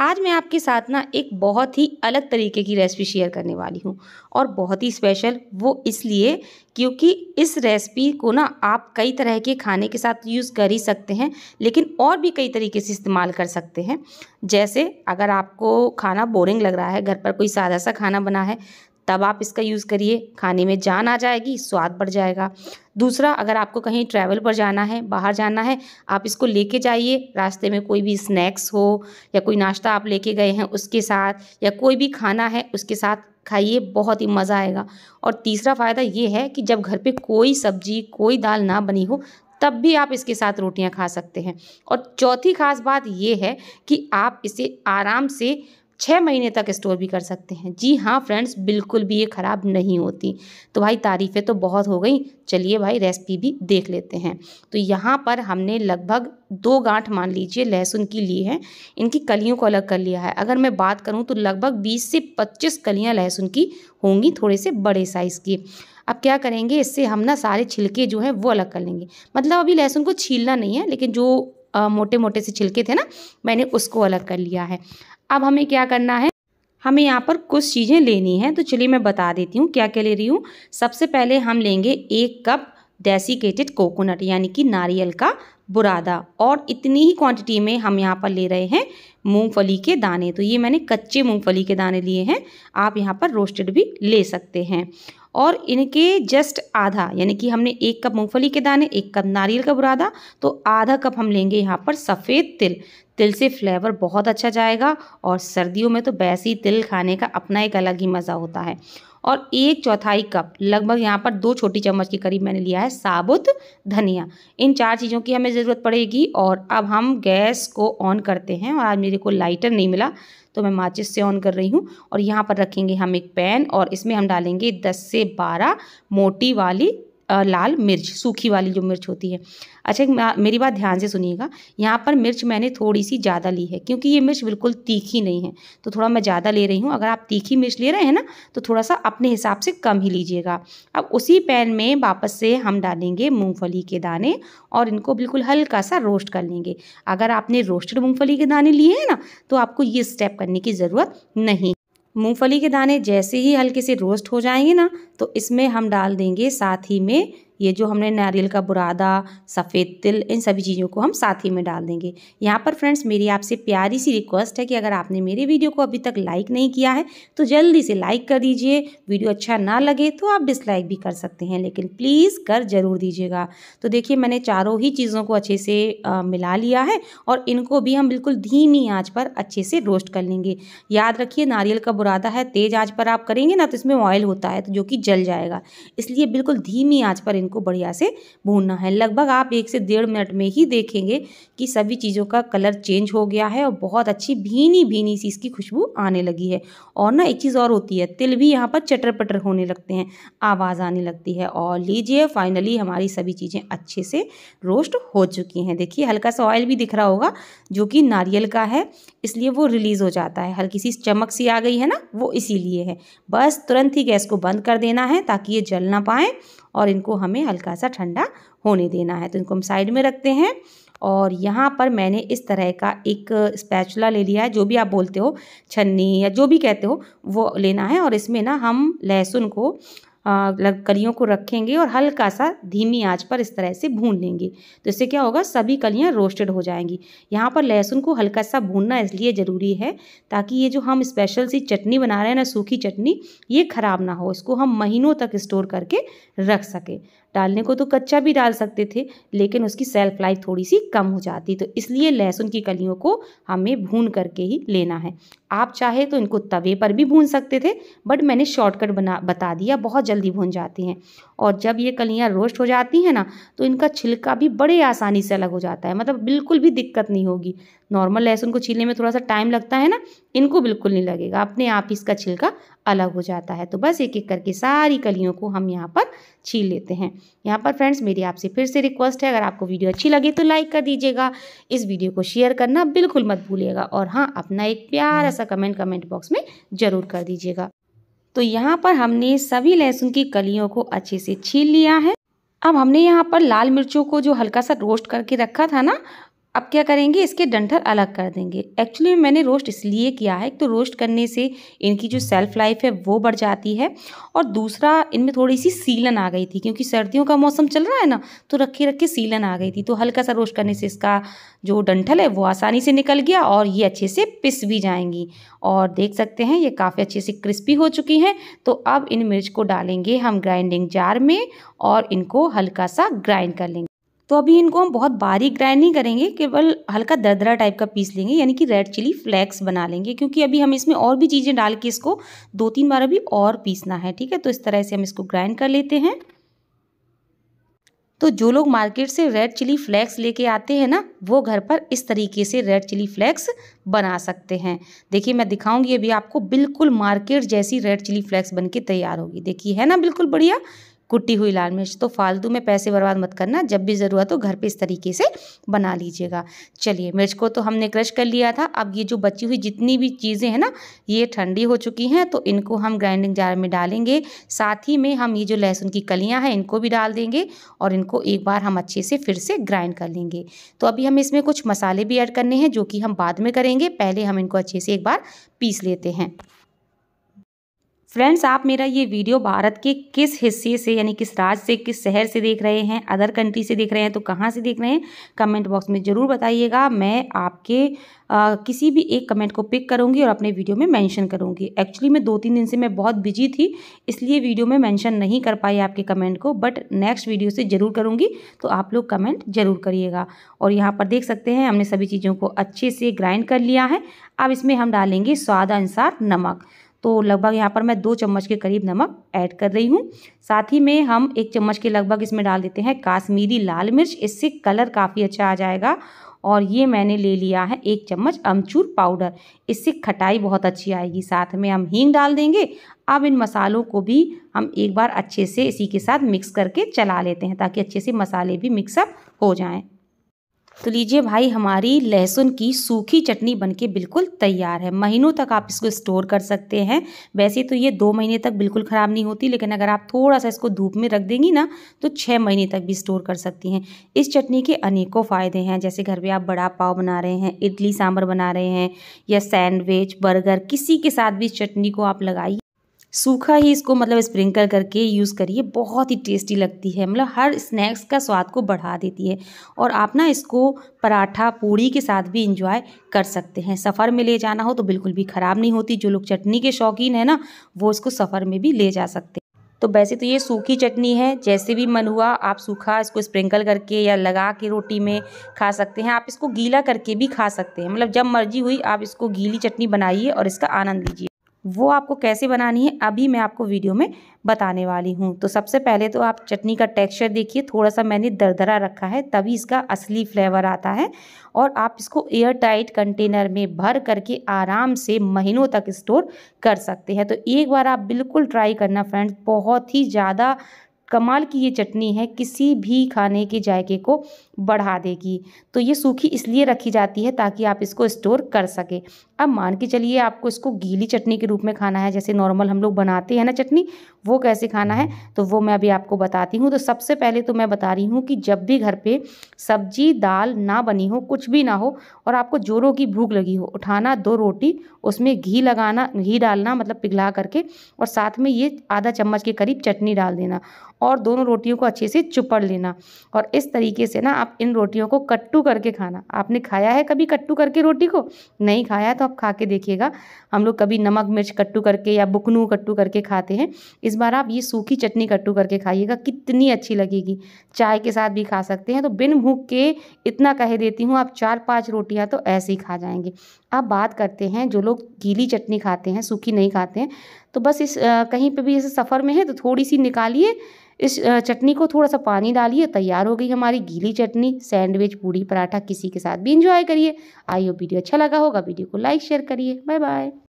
आज मैं आपके साथ ना एक बहुत ही अलग तरीके की रेसिपी शेयर करने वाली हूँ और बहुत ही स्पेशल वो इसलिए क्योंकि इस रेसिपी को ना आप कई तरह के खाने के साथ यूज़ कर ही सकते हैं लेकिन और भी कई तरीके से इस्तेमाल कर सकते हैं जैसे अगर आपको खाना बोरिंग लग रहा है घर पर कोई सादा सा खाना बना है तब आप इसका यूज़ करिए खाने में जान आ जाएगी स्वाद बढ़ जाएगा दूसरा अगर आपको कहीं ट्रैवल पर जाना है बाहर जाना है आप इसको लेके जाइए रास्ते में कोई भी स्नैक्स हो या कोई नाश्ता आप लेके गए हैं उसके साथ या कोई भी खाना है उसके साथ खाइए बहुत ही मज़ा आएगा और तीसरा फ़ायदा ये है कि जब घर पर कोई सब्जी कोई दाल ना बनी हो तब भी आप इसके साथ रोटियाँ खा सकते हैं और चौथी खास बात ये है कि आप इसे आराम से छः महीने तक स्टोर भी कर सकते हैं जी हाँ फ्रेंड्स बिल्कुल भी ये ख़राब नहीं होती तो भाई तारीफ़ें तो बहुत हो गई चलिए भाई रेसिपी भी देख लेते हैं तो यहाँ पर हमने लगभग दो गांठ मान लीजिए लहसुन की ली है इनकी कलियों को अलग कर लिया है अगर मैं बात करूँ तो लगभग 20 से 25 कलियाँ लहसुन की होंगी थोड़े से बड़े साइज़ की अब क्या करेंगे इससे हम ना सारे छिलके जो हैं वो अलग कर लेंगे मतलब अभी लहसुन को छीलना नहीं है लेकिन जो आ, मोटे मोटे से छिलके थे ना मैंने उसको अलग कर लिया है अब हमें क्या करना है हमें यहाँ पर कुछ चीज़ें लेनी है तो चलिए मैं बता देती हूँ क्या क्या ले रही हूँ सबसे पहले हम लेंगे एक कप डेसिकेटेड कोकोनट यानी कि नारियल का बुरादा और इतनी ही क्वांटिटी में हम यहाँ पर ले रहे हैं मूंगफली के दाने तो ये मैंने कच्चे मूंगफली के दाने लिए हैं आप यहाँ पर रोस्टेड भी ले सकते हैं और इनके जस्ट आधा यानी कि हमने एक कप मूंगफली के दाने एक कप नारियल का बुरादा तो आधा कप हम लेंगे यहाँ पर सफ़ेद तिल तिल से फ्लेवर बहुत अच्छा जाएगा और सर्दियों में तो बैसी तिल खाने का अपना एक अलग ही मज़ा होता है और एक चौथाई कप लगभग यहाँ पर दो छोटी चम्मच के करीब मैंने लिया है साबुत धनिया इन चार चीज़ों की हमें ज़रूरत पड़ेगी और अब हम गैस को ऑन करते हैं और आज मेरे को लाइटर नहीं मिला तो मैं माचिस से ऑन कर रही हूँ और यहाँ पर रखेंगे हम एक पैन और इसमें हम डालेंगे दस से बारह मोटी वाली लाल मिर्च सूखी वाली जो मिर्च होती है अच्छा मेरी बात ध्यान से सुनिएगा यहाँ पर मिर्च मैंने थोड़ी सी ज़्यादा ली है क्योंकि ये मिर्च बिल्कुल तीखी नहीं है तो थोड़ा मैं ज़्यादा ले रही हूँ अगर आप तीखी मिर्च ले रहे हैं ना तो थोड़ा सा अपने हिसाब से कम ही लीजिएगा अब उसी पैन में वापस से हम डालेंगे मूँगफली के दाने और इनको बिल्कुल हल्का सा रोस्ट कर लेंगे अगर आपने रोस्टेड मूँगफली के दाने लिए हैं ना तो आपको ये स्टेप करने की ज़रूरत नहीं मूंगफली के दाने जैसे ही हल्के से रोस्ट हो जाएंगे ना तो इसमें हम डाल देंगे साथ ही में ये जो हमने नारियल का बुरादा सफ़ेद तिल इन सभी चीज़ों को हम साथ ही में डाल देंगे यहाँ पर फ्रेंड्स मेरी आपसे प्यारी सी रिक्वेस्ट है कि अगर आपने मेरे वीडियो को अभी तक लाइक नहीं किया है तो जल्दी से लाइक कर दीजिए वीडियो अच्छा ना लगे तो आप डिसलाइक भी कर सकते हैं लेकिन प्लीज़ कर ज़रूर दीजिएगा तो देखिए मैंने चारों ही चीज़ों को अच्छे से आ, मिला लिया है और इनको भी हम बिल्कुल धीमी आँच पर अच्छे से रोस्ट कर लेंगे याद रखिए नारियल का बुरादा है तेज़ आँच पर आप करेंगे ना तो इसमें ऑयल होता है तो जो कि जल जाएगा इसलिए बिल्कुल धीमी आँच पर इनको इनको बढ़िया से भूनना है लगभग आप एक से डेढ़ मिनट में ही देखेंगे कि सभी चीज़ों का कलर चेंज हो गया है और बहुत अच्छी भीनी भीनी सी इसकी खुशबू आने लगी है और ना एक चीज़ और होती है तिल भी यहाँ पर चटर पटर होने लगते हैं आवाज़ आने लगती है और लीजिए फाइनली हमारी सभी चीज़ें अच्छे से रोस्ट हो चुकी हैं देखिए हल्का सा ऑयल भी दिख रहा होगा जो कि नारियल का है इसलिए वो रिलीज़ हो जाता है हल्की सी चमक सी आ गई है ना वो इसीलिए है बस तुरंत ही गैस को बंद कर देना है ताकि ये जल ना पाए और इनको हमें हल्का सा ठंडा होने देना है तो इनको हम साइड में रखते हैं और यहाँ पर मैंने इस तरह का एक स्पैचुला ले लिया है जो भी आप बोलते हो छन्नी या जो भी कहते हो वो लेना है और इसमें ना हम लहसुन को कलियों को रखेंगे और हल्का सा धीमी आंच पर इस तरह से भून लेंगे तो इससे क्या होगा सभी कलियां रोस्टेड हो जाएंगी यहाँ पर लहसुन को हल्का सा भूनना इसलिए ज़रूरी है ताकि ये जो हम स्पेशल सी चटनी बना रहे हैं ना सूखी चटनी ये ख़राब ना हो इसको हम महीनों तक स्टोर करके रख सकें डालने को तो कच्चा भी डाल सकते थे लेकिन उसकी सेल्फ लाइफ थोड़ी सी कम हो जाती तो इसलिए लहसुन की कलियों को हमें भून करके ही लेना है आप चाहे तो इनको तवे पर भी भून सकते थे बट मैंने शॉर्टकट बना बता दिया बहुत जल्दी भून जाती हैं और जब ये कलियाँ रोस्ट हो जाती हैं ना तो इनका छिलका भी बड़े आसानी से अलग हो जाता है मतलब बिल्कुल भी दिक्कत नहीं होगी नॉर्मल लहसुन को छीलने में थोड़ा सा टाइम लगता है ना इनको बिल्कुल नहीं लगेगा अपने आप ही इसका छिलका अलग हो जाता है तो बस एक एक करके सारी कलियों को हम यहाँ पर छीन लेते हैं यहाँ पर फ्रेंड्स मेरी आपसे फिर से रिक्वेस्ट है अगर आपको वीडियो अच्छी लगे तो लाइक कर दीजिएगा इस वीडियो को शेयर करना बिल्कुल मत भूलिएगा और हाँ अपना एक प्यारा हम्म। सा कमेंट कमेंट बॉक्स में ज़रूर कर दीजिएगा तो यहाँ पर हमने सभी लहसुन की कलियों को अच्छे से छील लिया है अब हमने यहाँ पर लाल मिर्चों को जो हल्का सा रोस्ट करके रखा था ना अब क्या करेंगे इसके डंठल अलग कर देंगे एक्चुअली मैंने रोस्ट इसलिए किया है तो रोस्ट करने से इनकी जो सेल्फ लाइफ है वो बढ़ जाती है और दूसरा इनमें थोड़ी सी सीलन आ गई थी क्योंकि सर्दियों का मौसम चल रहा है ना तो रखे रखे सीलन आ गई थी तो हल्का सा रोस्ट करने से इसका जो डंठल है वो आसानी से निकल गया और ये अच्छे से पिस भी जाएंगी और देख सकते हैं ये काफ़ी अच्छे से क्रिस्पी हो चुकी हैं तो अब इन मिर्च को डालेंगे हम ग्राइंडिंग जार में और इनको हल्का सा ग्राइंड कर लेंगे तो अभी इनको हम बहुत बारीक ग्राइंड नहीं करेंगे केवल हल्का दरदरा टाइप का पीस लेंगे यानी कि रेड चिली फ्लेक्स बना लेंगे क्योंकि अभी हम इसमें और भी चीज़ें डाल के इसको दो तीन बार अभी और पीसना है ठीक है तो इस तरह से हम इसको ग्राइंड कर लेते हैं तो जो लोग मार्केट से रेड चिली फ्लेक्स लेके आते हैं ना वो घर पर इस तरीके से रेड चिली फ्लेक्स बना सकते हैं देखिए मैं दिखाऊंगी अभी आपको बिल्कुल मार्केट जैसी रेड चिली फ्लेक्स बन के तैयार होगी देखिए है ना बिल्कुल बढ़िया कुटी हुई लाल मिर्च तो फालतू में पैसे बर्बाद मत करना जब भी ज़रूरत हो घर पे इस तरीके से बना लीजिएगा चलिए मिर्च को तो हमने क्रश कर लिया था अब ये जो बची हुई जितनी भी चीज़ें हैं ना ये ठंडी हो चुकी हैं तो इनको हम ग्राइंडिंग जार में डालेंगे साथ ही में हम ये जो लहसुन की कलियाँ हैं इनको भी डाल देंगे और इनको एक बार हम अच्छे से फिर से ग्राइंड कर लेंगे तो अभी हम इसमें कुछ मसाले भी ऐड करने हैं जो कि हम बाद में करेंगे पहले हम इनको अच्छे से एक बार पीस लेते हैं फ्रेंड्स आप मेरा ये वीडियो भारत के किस हिस्से से यानी किस राज्य से किस शहर से देख रहे हैं अदर कंट्री से देख रहे हैं तो कहाँ से देख रहे हैं कमेंट बॉक्स में ज़रूर बताइएगा मैं आपके आ, किसी भी एक कमेंट को पिक करूँगी और अपने वीडियो में मैंशन करूँगी एक्चुअली मैं दो तीन दिन से मैं बहुत बिजी थी इसलिए वीडियो में मैंशन नहीं कर पाई आपके कमेंट को बट नेक्स्ट वीडियो से ज़रूर करूँगी तो आप लोग कमेंट ज़रूर करिएगा और यहाँ पर देख सकते हैं हमने सभी चीज़ों को अच्छे से ग्राइंड कर लिया है अब इसमें हम डालेंगे स्वाद अनुसार नमक तो लगभग यहाँ पर मैं दो चम्मच के करीब नमक ऐड कर रही हूँ साथ ही में हम एक चम्मच के लगभग इसमें डाल देते हैं काश्मीरी लाल मिर्च इससे कलर काफ़ी अच्छा आ जाएगा और ये मैंने ले लिया है एक चम्मच अमचूर पाउडर इससे खटाई बहुत अच्छी आएगी साथ में हम हींग डाल देंगे अब इन मसालों को भी हम एक बार अच्छे से इसी के साथ मिक्स करके चला लेते हैं ताकि अच्छे से मसाले भी मिक्सअप हो जाएं तो लीजिए भाई हमारी लहसुन की सूखी चटनी बनके बिल्कुल तैयार है महीनों तक आप इसको स्टोर कर सकते हैं वैसे तो ये दो महीने तक बिल्कुल ख़राब नहीं होती लेकिन अगर आप थोड़ा सा इसको धूप में रख देंगी ना तो छः महीने तक भी स्टोर कर सकती हैं इस चटनी के अनेकों फ़ायदे हैं जैसे घर पर आप बड़ा पाव बना रहे हैं इडली सांभर बना रहे हैं या सैंडविच बर्गर किसी के साथ भी इस चटनी को आप लगाइए सूखा ही इसको मतलब स्प्रिंकल करके यूज़ करिए बहुत ही टेस्टी लगती है मतलब हर स्नैक्स का स्वाद को बढ़ा देती है और आप ना इसको पराठा पूड़ी के साथ भी इंजॉय कर सकते हैं सफ़र में ले जाना हो तो बिल्कुल भी ख़राब नहीं होती जो लोग चटनी के शौकीन है ना वो इसको सफ़र में भी ले जा सकते हैं तो वैसे तो ये सूखी चटनी है जैसे भी मन हुआ आप सूखा इसको स्प्रिंकल करके या लगा के रोटी में खा सकते हैं आप इसको गीला करके भी खा सकते हैं मतलब जब मर्जी हुई आप इसको गीली चटनी बनाइए और इसका आनंद लीजिए वो आपको कैसे बनानी है अभी मैं आपको वीडियो में बताने वाली हूँ तो सबसे पहले तो आप चटनी का टेक्सचर देखिए थोड़ा सा मैंने दरदरा रखा है तभी इसका असली फ्लेवर आता है और आप इसको एयर टाइट कंटेनर में भर करके आराम से महीनों तक स्टोर कर सकते हैं तो एक बार आप बिल्कुल ट्राई करना फ्रेंड्स बहुत ही ज़्यादा कमाल की ये चटनी है किसी भी खाने के जायके को बढ़ा देगी तो ये सूखी इसलिए रखी जाती है ताकि आप इसको स्टोर कर सकें अब मान के चलिए आपको इसको गीली चटनी के रूप में खाना है जैसे नॉर्मल हम लोग बनाते हैं ना चटनी वो कैसे खाना है हम्म। तो वो मैं अभी आपको बताती हूँ तो सबसे पहले तो मैं बता रही हूँ कि जब भी घर पर सब्जी दाल ना बनी हो कुछ भी ना हो और आपको जोरों की भूख लगी हो उठाना दो रोटी उसमें घी लगाना घी डालना मतलब पिघला करके और साथ में ये आधा चम्मच के करीब चटनी डाल देना और दोनों रोटियों को अच्छे से चुपड़ लेना और इस तरीके से ना आप इन रोटियों को कट्टू करके खाना आपने खाया है कभी कट्टू करके रोटी को नहीं खाया है तो आप खा के देखिएगा हम लोग कभी नमक मिर्च कट्टू करके या बुकनू कट्टू करके खाते हैं इस बार आप ये सूखी चटनी कट्टू करके खाइएगा कितनी अच्छी लगेगी चाय के साथ भी खा सकते हैं तो बिन भूख के इतना कह देती हूँ आप चार पाँच रोटियाँ तो ऐसे ही खा जाएंगे अब बात करते हैं जो लोग गीली चटनी खाते हैं सूखी नहीं खाते हैं तो बस इस आ, कहीं पे भी इस सफ़र में है तो थोड़ी सी निकालिए इस चटनी को थोड़ा सा पानी डालिए तैयार हो गई हमारी गीली चटनी सैंडविच पूड़ी पराठा किसी के साथ भी इंजॉय करिए आइए वीडियो अच्छा लगा होगा वीडियो को लाइक शेयर करिए बाय बाय